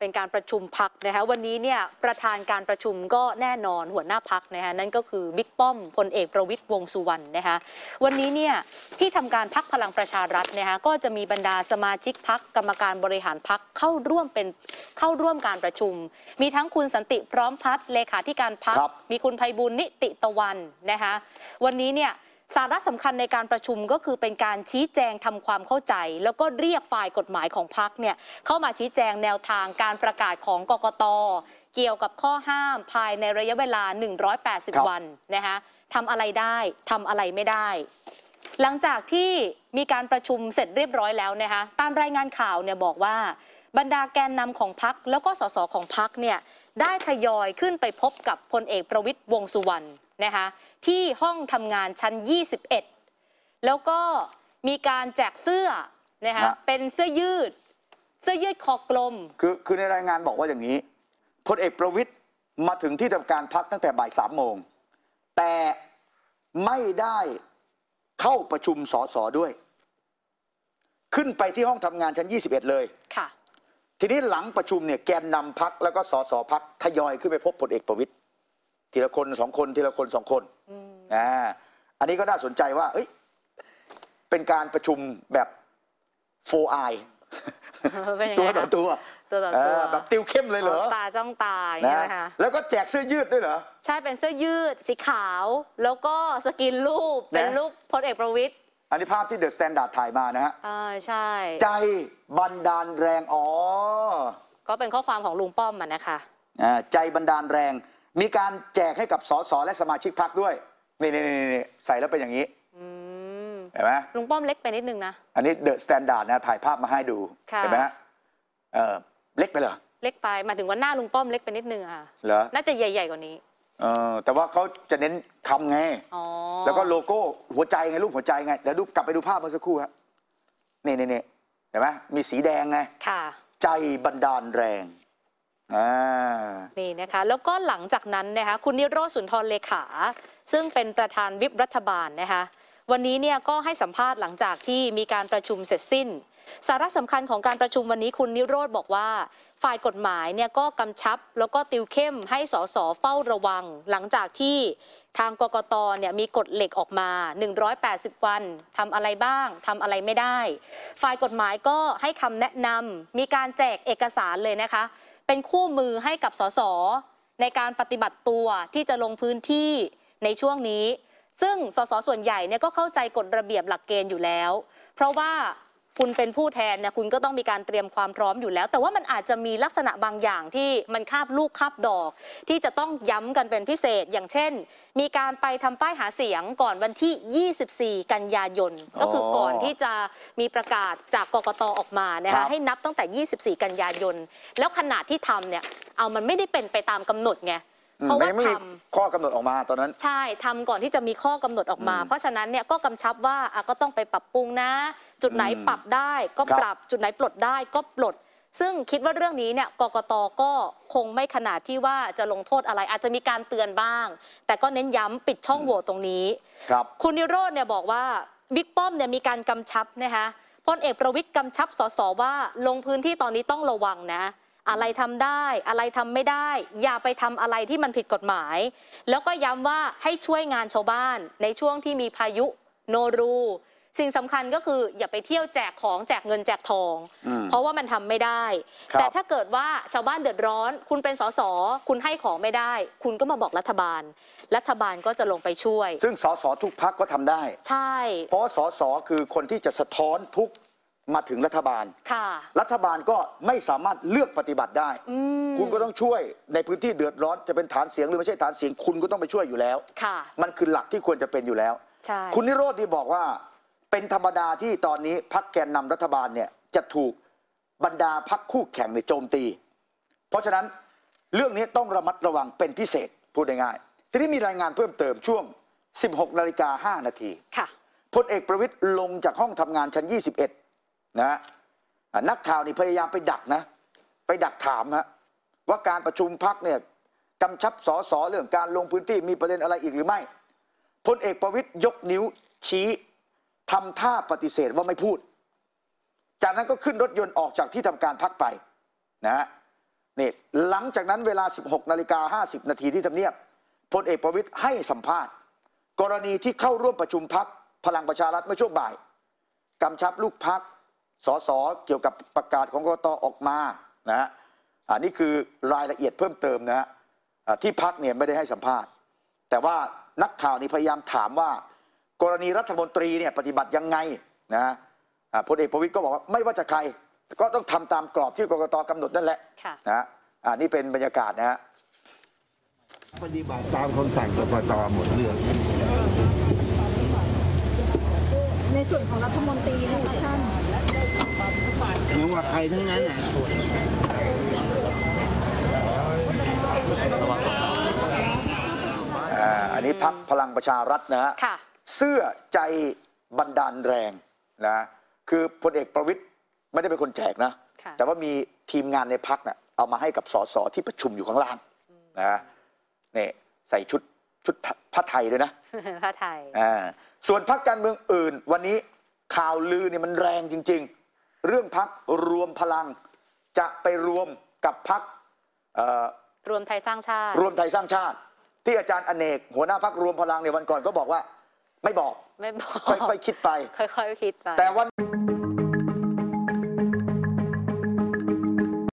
เป็นการประชุมพักนะคะวันนี้เนี่ยประธานการประชุมก็แน่นอนหัวหน้าพักนะคะนั่นก็คือบิ๊กป้อมพลเอกประวิตยวงสุวรรณนะคะวันนี้เนี่ยที่ทำการพักพลังประชารัฐนะคะก็จะมีบรรดาสมาชิกพักกรรมการบริหารพักเข้าร่วมเป็นเข้าร่วมการประชุม มีทั้งคุณสันติพร้อมพัฒน์เลขาธิการพักมีคุณภัยบุญนิติตะวันนะคะวันนี้เนี่ยสาระสำคัญในการประชุมก็คือเป็นการชี้แจงทำความเข้าใจ แล้วก็เรียกฝ่ายกฎหมายของพักเนี่ยเข้ามาชี้แจงแนวทางการประกาศของกกตเกี่ยวกับข้อห้ามภายในระยะเวลา 180 วันนะคะทำอะไรได้ทำอะไรไม่ได้ หลังจากที่มีการประชุมเสร็จเรียบร้อยแล้วนะคะตามรายงานข่าวเนี่ยบอกว่าบรรดาแกนนำของพักแล้วก็สสของพักเนี่ยได้ทยอยขึ้นไปพบกับพลเอกประวิตยวงสุวรรณนะคะที่ห้องทำงานชั้น 21 แล้วก็มีการแจกเสื้อนะคะนะเป็นเสื้อยืด เสื้อยืดคอกลมคือคือในรายงานบอกว่าอย่างนี้พลเอกประวิทย์มาถึงที่ทำการพักตั้งแต่บ่ายสามโมงแต่ไม่ได้เข้าประชุมสสด้วย ขึ้นไปที่ห้องทำงานชั้น 21 เลยค่ะทีนี้หลังประชุมเนี่ยแกนนำพักแล้วก็สสพักทยอยขึ้นไปพบพลเอกประวิตยทีละคนสองคนทีละคนสองคนนะอันนี้ก็น่าสนใจว่าเอ้ยเป็นการประชุมแบบ 4i ตัวต่อตัวตัวต่อตัวแบบติวเข้มเลยเหรอตาจ้องตาอช่ไหมค่ะแล้วก็แจกเสื้อยืดด้วยเหรอใช่เป็นเสื้อยืดสีขาว แล้วก็สกินรูปเป็นรูปพลเอกประวิตยอันนี้ภาพที่เดอะสแตนดาร์ดถ่ายมานะฮะใช่ใจบันดาลแรงอ๋อก็เป็นข้อความของลุงป้อมมันนะคะอ่าใจบันดาลแรงมีการแจกให้กับสสและสมาชิกพักด้วยนี่นี่นี่ใส่แล้วเป็นอย่างนี้เห็นไหมลุงป้อมเล็กไปนิดนึงนะอันนี้เดอะสแตนดาร์ดนะถ่ายภาพมาให้ดูเห็นไหมฮะเออเล็กไปเหรอเล็กไปมาถึงว่าหน้าลุงป้อมเล็กไปนิดนึงค่ะเหรอน่าจะใหญ่ใหญ่กว่านี้ เออแต่ว่าเขาจะเน้นคำไงแล้วก็โลโก้หัวใจไงรูปหัวใจไงเดี๋ยวดูกลับไปดูภาพเมื่อสักครู่ฮะนี่นี่นี่เห็นไหมมีสีแดงไงใจบันดาลแรงนี่นะคะแล้วก็หลังจากนั้นนะคะคุณนิโรธสุนทรเลขา ซึ่งเป็นประธานวิปรัฐบาลนะคะ วันนี้เนี่ยก็ให้สัมภาษณ์หลังจากที่มีการประชุมเสร็จสิ้น สาระสำคัญของการประชุมวันนี้คุณนิโรธบอกว่า ฝ่ายกฎหมายเนี่ยก็กำชับแล้วก็ติวเข้มให้สสเฝ้าระวัง หลังจากที่ทางกกตเนี่ยมีกฎเหล็กออกมา 180 วัน ทำอะไรบ้าง ทำอะไรไม่ได้ฝ่ายกฎหมายก็ให้คำแนะนำ มีการแจกเอกสารเลยนะคะเป็นคู่มือให้กับสส ในการปฏิบัติตัวที่จะลงพื้นที่ในช่วงนี้ ซึ่งสส ส่วนใหญ่เนี่ยก็เข้าใจกฎระเบียบหลักเกณฑ์อยู่แล้ว เพราะว่าคุณเป็นผู้แทนเนี่ยคุณก็ต้องมีการเตรียมความพร้อมอยู่แล้ว แต่ว่ามันอาจจะมีลักษณะบางอย่างที่มันคาบลูกคาบดอก ที่จะต้องย้ำกันเป็นพิเศษอย่างเช่น มีการไปทำป้ายหาเสียงก่อนวันที่ 24 กันยายนก็คือก่อนที่จะมีประกาศจากกกตออกมานะคะให้นับตั้งแต่ 24 กันยายนแล้วขนาดที่ทำเนี่ยเอามันไม่ได้เป็นไปตามกำหนดไงเพราะว่าทำข้อกำหนดออกมาตอนนั้น ใช่ทำก่อนที่จะมีข้อกำหนดออกมา เพราะฉะนั้นเนี่ยก็กำชับว่าก็ต้องไปปรับปรุงนะ จุดไหนปรับได้ ก็ปรับจุดไหนปลดได้ก็ปลด ซึ่งคิดว่าเรื่องนี้เนี่ยกกตก็คงไม่ขนาดที่ว่าจะลงโทษอะไร อาจจะมีการเตือนบ้าง แต่ก็เน้นย้ำปิดช่องโหว่ตรงนี้ครับ คุณนิโรธเนี่ยบอกว่าบิ๊กป้อมเนี่ยมีการกำชับนะคะพลเอกประวิทย์กำชับสสว่า ลงพื้นที่ตอนนี้ต้องระวังนะอะไรทำได้ อะไรทำไม่ได้ อย่าไปทำอะไรที่มันผิดกฎหมาย แล้วก็ย้ำว่าให้ช่วยงานชาวบ้านในช่วงที่มีพายุโนรู สิ่งสำคัญก็คืออย่าไปเที่ยวแจกของแจกเงินแจกทอง เพราะว่ามันทำไม่ได้ แต่ถ้าเกิดว่าชาวบ้านเดือดร้อน คุณเป็นสสคุณให้ของไม่ได้ คุณก็มาบอกรัฐบาล รัฐบาลก็จะลงไปช่วย ซึ่งสสทุกพักก็ทำได้ ใช่ เพราะสสคือคนที่จะสะท้อนทุกมาถึงรัฐบาลค่ะรัฐบาลก็ไม่สามารถเลือกปฏิบัติได้ คุณก็ต้องช่วยในพื้นที่เดือดร้อนจะเป็นฐานเสียงหรือไม่ใช่ฐานเสียงคุณก็ต้องไปช่วยอยู่แล้วค่ะมันคือหลักที่ควรจะเป็นอยู่แล้วใช่คุณนิโรธดีบอกว่า เป็นธรรมดาที่ตอนนี้พักแกนนำรัฐบาลเนี่ยจะถูกบรรดาพักคู่แข่งในโจมตี เพราะฉะนั้นเรื่องนี้ต้องระมัดระวังเป็นพิเศษพูดง่ายๆ ทีนี้มีรายงานเพิ่มเติมช่วง 16นาฬิกา5นาทีค่ะพลเอกประวิตยลงจากห้องทำงานชั้น 21นะฮะนักข่าวนี่พยายามไปดักนะไปดักถามฮะว่าการประชุมพักเนี่ยกำชับสอสอเรื่องการลงพื้นที่มีประเด็นอะไรอีกหรือไม่พลเอกประวิตยยกนิ้วชี้ทำท่าปฏิเสธว่าไม่พูด จากนั้นก็ขึ้นรถยนต์ออกจากที่ทำการพักไปนะฮะนี่หลังจากนั้นเวลา 16นาฬิกา50นาทีที่ทำเนียบพลเอกประวิตยให้สัมภาษณ์ กรณีที่เข้าร่วมประชุมพักพลังประชารัฐเมื่อช่วงบ่ายกำชับลูกพักสสเกี่ยวกับประกาศของกรกตออกมานะฮะอันนี้คือรายละเอียดเพิ่มเติมนะฮะที่พักเนี่ยไม่ได้ให้สัมภาษณ์ แต่ว่านักข่าวนี่พยายามถามว่า กรณีรัฐมนตรีเนี่ยปฏิบัติยังไงนะฮะพลเอกประวิตยก็บอกว่าไม่ว่าจะใครก็ต้องทำตามกรอบที่กรกตกำหนดนั่นแหละนะฮะอันนี้เป็นบรรยากาศนะฮะปฏิบัติตามคำสั่งกรกตหมดเรื่อง ในส่วนของรัฐมนตรีนะคะใครทั้งนั้นอ่ะอันนี้พักพลังประชารัฐนะฮะเสื้อใจบันดาลแรงนะ คือพลเอกประวิตยไม่ได้เป็นคนแจกนะ แต่ว่ามีทีมงานในพักนะ่ะเอามาให้กับสสที่ประชุมอยู่ข้างล่างนะนี่ใส่ชุดชุดผ้าไทยด้วยนะ ผ้าไทย อ่า ส่วนพักการเมืองอื่น วันนี้ข่าวลือเนี่ยมันแรงจริง ๆเรื่องพักรวมพลังจะไปรวมกับพักรวมไทยสร้างชาติ รวมไทยสร้างชาติ ที่อาจารย์อเนกหัวหน้าพักรวมพลังในวันก่อนก็บอกว่า ไม่บอกไม่บอกค่อยๆคิดไปค่อยๆคิดไป แต่วัน